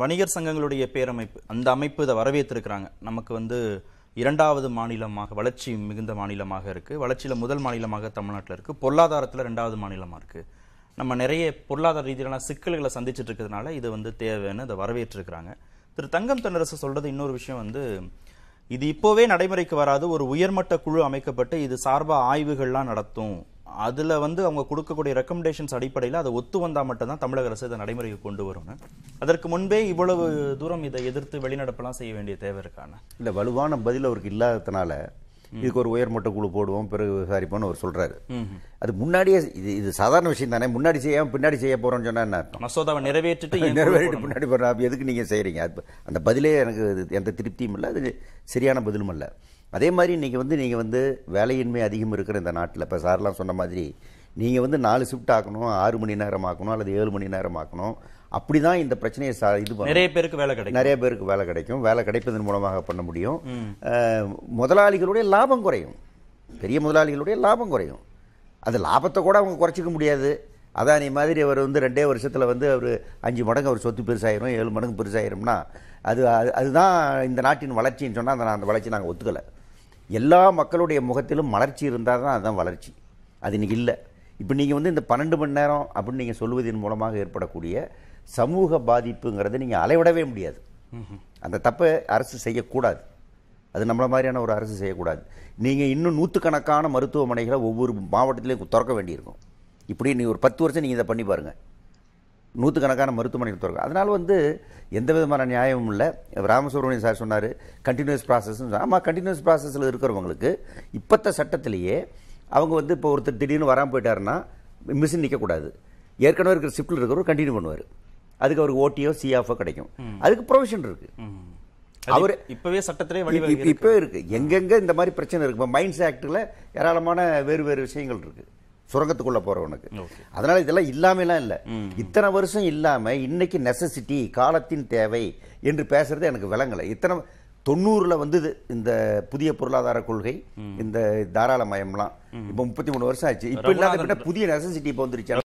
வணிகர் சங்கங்களுடைய பேரமைப்பு அந்த அமைப்பு இதை வரவேற்றிருக்கிறாங்க நமக்கு வந்து இரண்டாவது மாநிலமாக வளர்ச்சி மிகுந்த மாநிலமாக இருக்குது வளர்ச்சியில் முதல் மாநிலமாக தமிழ்நாட்டில் இருக்குது பொருளாதாரத்தில் ரெண்டாவது மாநிலமாக இருக்குது நம்ம நிறைய பொருளாதார ரீதியிலான சிக்கல்களை சந்திச்சுட்டு இருக்கிறதுனால இது வந்து தேவைன்னு இதை வரவேற்றிருக்கிறாங்க திரு தங்கம் தென்னரசு சொல்கிறது இன்னொரு விஷயம் வந்து இது இப்போவே நடைமுறைக்கு வராது ஒரு உயர்மட்ட குழு அமைக்கப்பட்டு இது சார்பாக ஆய்வுகள்லாம் நடத்தும் அதில் வந்து அவங்க கொடுக்கக்கூடிய ரெக்கமெண்டேஷன்ஸ் அடிப்படையில் அதை ஒத்து வந்தால் மட்டும்தான் தமிழக அரசு இதை நடைமுறைக்கு கொண்டு வரும்னு அதற்கு முன்பே இவ்வளவு தூரம் இதை எதிர்த்து வெளிநடப்பெல்லாம் செய்ய வேண்டிய தேவை இருக்கான இல்லை வலுவான பதில் அவருக்கு இல்லாததுனால இதுக்கு ஒரு உயர்மட்ட குழு போடுவோம் பிறகு விசாரிப்போம்னு அவர் சொல்றாரு அது முன்னாடியே இது இது சாதாரண விஷயம் தானே முன்னாடி செய்யாம பின்னாடி செய்ய போறோம்னு சொன்னா என்ன மசோதாவை நிறைவேற்றிட்டு நிறைவேற்றிட்டு பின்னாடி போடுற எதுக்கு நீங்க செய்யறீங்க அந்த பதிலே எனக்கு எந்த திருப்தியும் இல்லை அது சரியான பதிலும் இல்லை அதே மாதிரி இன்றைக்கி வந்து நீங்கள் வந்து வேலையின்மை அதிகம் இருக்கிற இந்த நாட்டில் இப்போ சார்லாம் சொன்ன மாதிரி நீங்கள் வந்து நாலு ஷிஃப்ட் ஆக்கணும் ஆறு மணி நேரம் ஆக்கணும் அல்லது ஏழு மணி நேரம் ஆக்கணும் அப்படி தான் இந்த பிரச்சனையை சா இது நிறைய பேருக்கு வேலை கிடைக்கும் நிறைய பேருக்கு வேலை கிடைக்கும் வேலை கிடைப்பதன் மூலமாக பண்ண முடியும் முதலாளிகளுடைய லாபம் குறையும் பெரிய முதலாளிகளுடைய லாபம் குறையும் அது லாபத்தை கூட அவங்க குறைச்சிக்க முடியாது அதான் நீ மாதிரி அவர் வந்து ரெண்டே வருஷத்தில் வந்து அவர் அஞ்சு மடங்கு அவர் சொத்து பெருசாயிரும் ஏழு மடங்கு பெருசாயிரும்னா அது அதுதான் இந்த நாட்டின் வளர்ச்சின்னு சொன்னால் அந்த அந்த வளர்ச்சி நாங்கள் ஒத்துக்கலை எல்லா மக்களுடைய முகத்திலும் மலர்ச்சி இருந்தால் தான் அதுதான் வளர்ச்சி அது இன்றைக்கி இல்லை இப்போ நீங்கள் வந்து இந்த பன்னெண்டு மணி நேரம் அப்படின்னு நீங்கள் சொல்வதன் மூலமாக ஏற்படக்கூடிய சமூக பாதிப்புங்கிறத நீங்கள் அலைவிடவே முடியாது அந்த தப்பை அரசு செய்யக்கூடாது அது நம்மளை மாதிரியான ஒரு அரசு செய்யக்கூடாது நீங்கள் இன்னும் நூற்றுக்கணக்கான மருத்துவமனைகளை ஒவ்வொரு மாவட்டத்திலையும் திறக்க வேண்டியிருக்கும் இப்படி நீங்கள் ஒரு பத்து வருஷம் நீங்கள் இதை பண்ணி பாருங்கள் நூற்றுக்கணக்கான மருத்துவமனை திறக்கும் அதனால் வந்து எந்த விதமான நியாயமும் இல்லை ராமசுப்ரமணியன் சார் சொன்னார் கண்டினியூஸ் ப்ராசஸ்ன்னு ஆமாம் கண்டினியூஸ் ப்ராசஸில் இருக்கிறவங்களுக்கு இப்போத்த சட்டத்திலேயே அவங்க வந்து இப்போ ஒருத்தர் திடீர்னு வராமல் போயிட்டாருன்னா மிஷின் நிற்கக்கூடாது ஏற்கனவே இருக்கிற ஷிஃப்ட்டில் இருக்கிறவர் கண்டினியூ பண்ணுவார் அதுக்கு அவருக்கு ஓடிஓ சிஎஃப்ஓ கிடைக்கும் அதுக்கு ப்ரொவிஷன் இருக்குது அவர் இப்பவே சட்டத்திலே இப்பவே இருக்கு எங்கெங்க இந்த மாதிரி பிரச்சனை இருக்கு மைண்ட்ஸ் ஆக்டில் ஏராளமான வேறு வேறு விஷயங்கள் இருக்குது சுரங்கத்துக்குள்ள போறவனுக்கு அதனால இதெல்லாம் இல்லாமலாம் இல்லை இத்தனை வருஷம் இல்லாம இன்னைக்கு நெசசிட்டி காலத்தின் தேவை என்று பேசுறது எனக்கு விளங்கலை இத்தனை தொண்ணூறுல வந்தது இந்த புதிய பொருளாதார கொள்கை இந்த தாராளமயம்லாம் இப்ப முப்பத்தி மூணு வருஷம் ஆச்சு இப்ப இல்லாத புதிய நெசசிட்டி இப்ப வந்துருச்சு